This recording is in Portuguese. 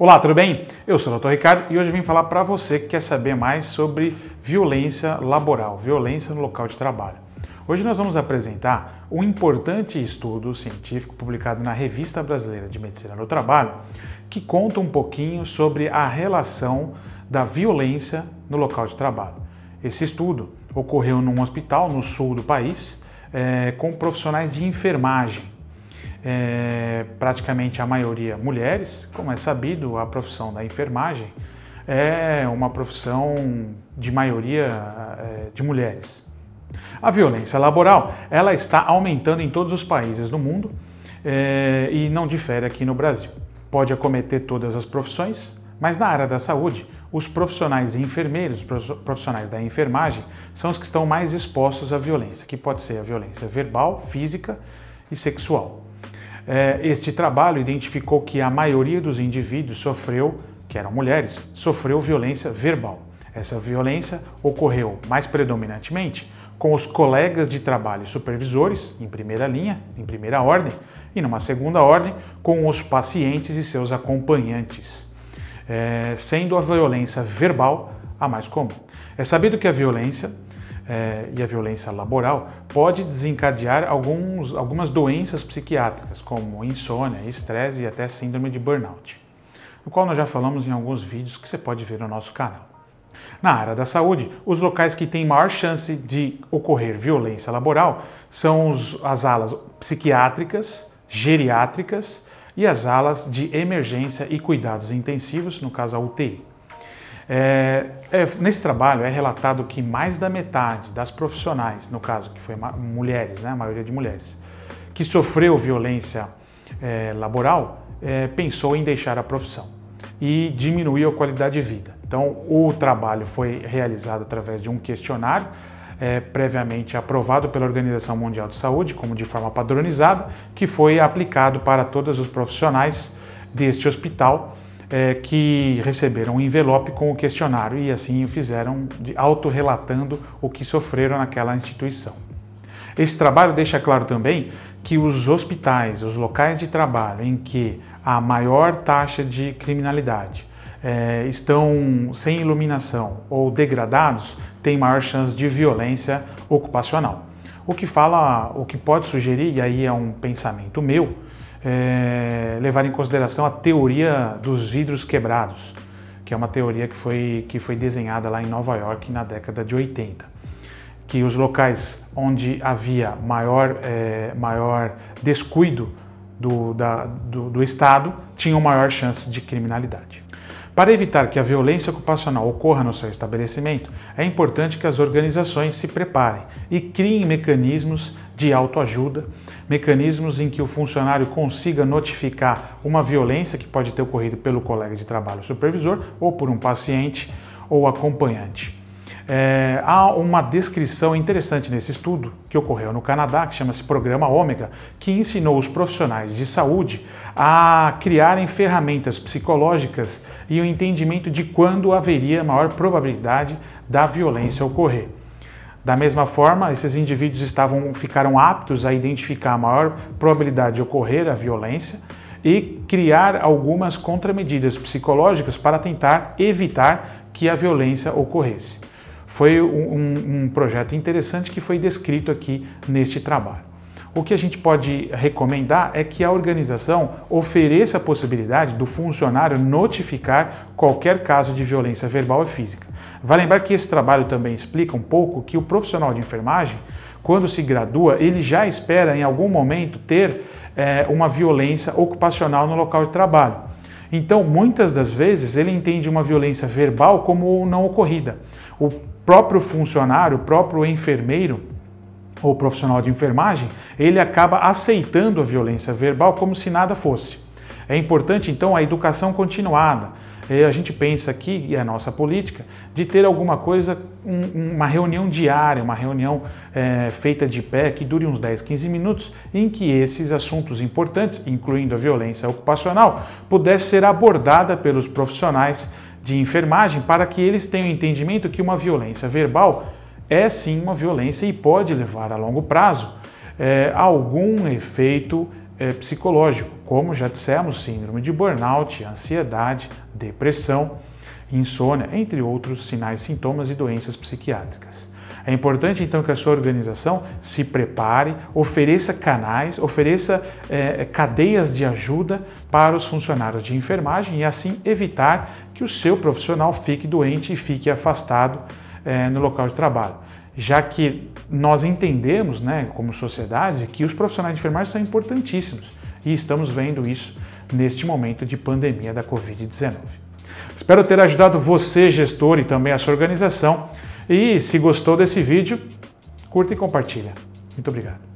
Olá, tudo bem? Eu sou o Dr. Ricardo e hoje vim falar para você que quer saber mais sobre violência laboral, violência no local de trabalho. Hoje nós vamos apresentar um importante estudo científico publicado na Revista Brasileira de Medicina do Trabalho, que conta um pouquinho sobre a relação da violência no local de trabalho. Esse estudo ocorreu num hospital no sul do país é, com profissionais de enfermagem é, praticamente a maioria mulheres. Como é sabido, a profissão da enfermagem é uma profissão de maioria é, de mulheres. A violência laboral ela está aumentando em todos os países do mundo é, e não difere aqui no Brasil. Pode acometer todas as profissões, mas na área da saúde, os profissionais enfermeiros, profissionais da enfermagem, são os que estão mais expostos à violência, que pode ser a violência verbal, física e sexual. É, este trabalho identificou que a maioria dos indivíduos sofreu, que eram mulheres, sofreu violência verbal. Essa violência ocorreu mais predominantemente com os colegas de trabalho e supervisores, em primeira linha, em primeira ordem, e numa segunda ordem, com os pacientes e seus acompanhantes, é, sendo a violência verbal a mais comum. É sabido que a violência é, e a violência laboral pode desencadear alguns, algumas doenças psiquiátricas, como insônia, estresse e até síndrome de burnout, no qual nós já falamos em alguns vídeos que você pode ver no nosso canal. Na área da saúde, os locais que têm maior chance de ocorrer violência laboral são os, as alas psiquiátricas, geriátricas e as alas de emergência e cuidados intensivos, no caso a UTI. É, é, nesse trabalho é relatado que mais da metade das profissionais, no caso que foi mulheres, né, a maioria de mulheres, que sofreu violência é, laboral, é, pensou em deixar a profissão e diminuiu a qualidade de vida. Então, o trabalho foi realizado através de um questionário é, previamente aprovado pela Organização Mundial de Saúde, como de forma padronizada, que foi aplicado para todos os profissionais deste hospital é, que receberam um envelope com o questionário e assim o fizeram de, autorrelatando o que sofreram naquela instituição. Esse trabalho deixa claro também que os hospitais, os locais de trabalho em que a maior taxa de criminalidade é, estão sem iluminação ou degradados, têm maior chance de violência ocupacional. O que fala, o que pode sugerir, e aí é um pensamento meu, é, levar em consideração a teoria dos vidros quebrados, que é uma teoria que foi, que foi desenhada lá em Nova York na década de 80. Que os locais onde havia maior, é, maior descuido do, da, do, do Estado tinham maior chance de criminalidade. Para evitar que a violência ocupacional ocorra no seu estabelecimento, é importante que as organizações se preparem e criem mecanismos de autoajuda, mecanismos em que o funcionário consiga notificar uma violência que pode ter ocorrido pelo colega de trabalho supervisor ou por um paciente ou acompanhante. É, há uma descrição interessante nesse estudo que ocorreu no Canadá, que chama-se Programa Ômega, que ensinou os profissionais de saúde a criarem ferramentas psicológicas e o um entendimento de quando haveria maior probabilidade da violência ocorrer. Da mesma forma, esses indivíduos estavam, ficaram aptos a identificar a maior probabilidade de ocorrer a violência e criar algumas contramedidas psicológicas para tentar evitar que a violência ocorresse. Foi um, um projeto interessante que foi descrito aqui neste trabalho. O que a gente pode recomendar é que a organização ofereça a possibilidade do funcionário notificar qualquer caso de violência verbal e física. Vale lembrar que esse trabalho também explica um pouco que o profissional de enfermagem, quando se gradua, ele já espera em algum momento ter é, uma violência ocupacional no local de trabalho. Então, muitas das vezes, ele entende uma violência verbal como não ocorrida. O próprio funcionário, o próprio enfermeiro ou profissional de enfermagem, ele acaba aceitando a violência verbal como se nada fosse. É importante então a educação continuada. A gente pensa aqui, e é a nossa política, de ter alguma coisa, um, uma reunião diária, uma reunião é, feita de pé, que dure uns 10, 15 minutos, em que esses assuntos importantes, incluindo a violência ocupacional, pudesse ser abordada pelos profissionais de enfermagem para que eles tenham entendimento que uma violência verbal é sim uma violência e pode levar a longo prazo é, a algum efeito é, psicológico, como já dissemos, síndrome de burnout, ansiedade, depressão, insônia, entre outros sinais, sintomas e doenças psiquiátricas. É importante então que a sua organização se prepare, ofereça canais, ofereça é, cadeias de ajuda para os funcionários de enfermagem e assim evitar que o seu profissional fique doente e fique afastado é, no local de trabalho. Já que nós entendemos, né, como sociedade, que os profissionais de enfermagem são importantíssimos e estamos vendo isso neste momento de pandemia da Covid-19. Espero ter ajudado você, gestor, e também a sua organização e se gostou desse vídeo, curta e compartilha. Muito obrigado.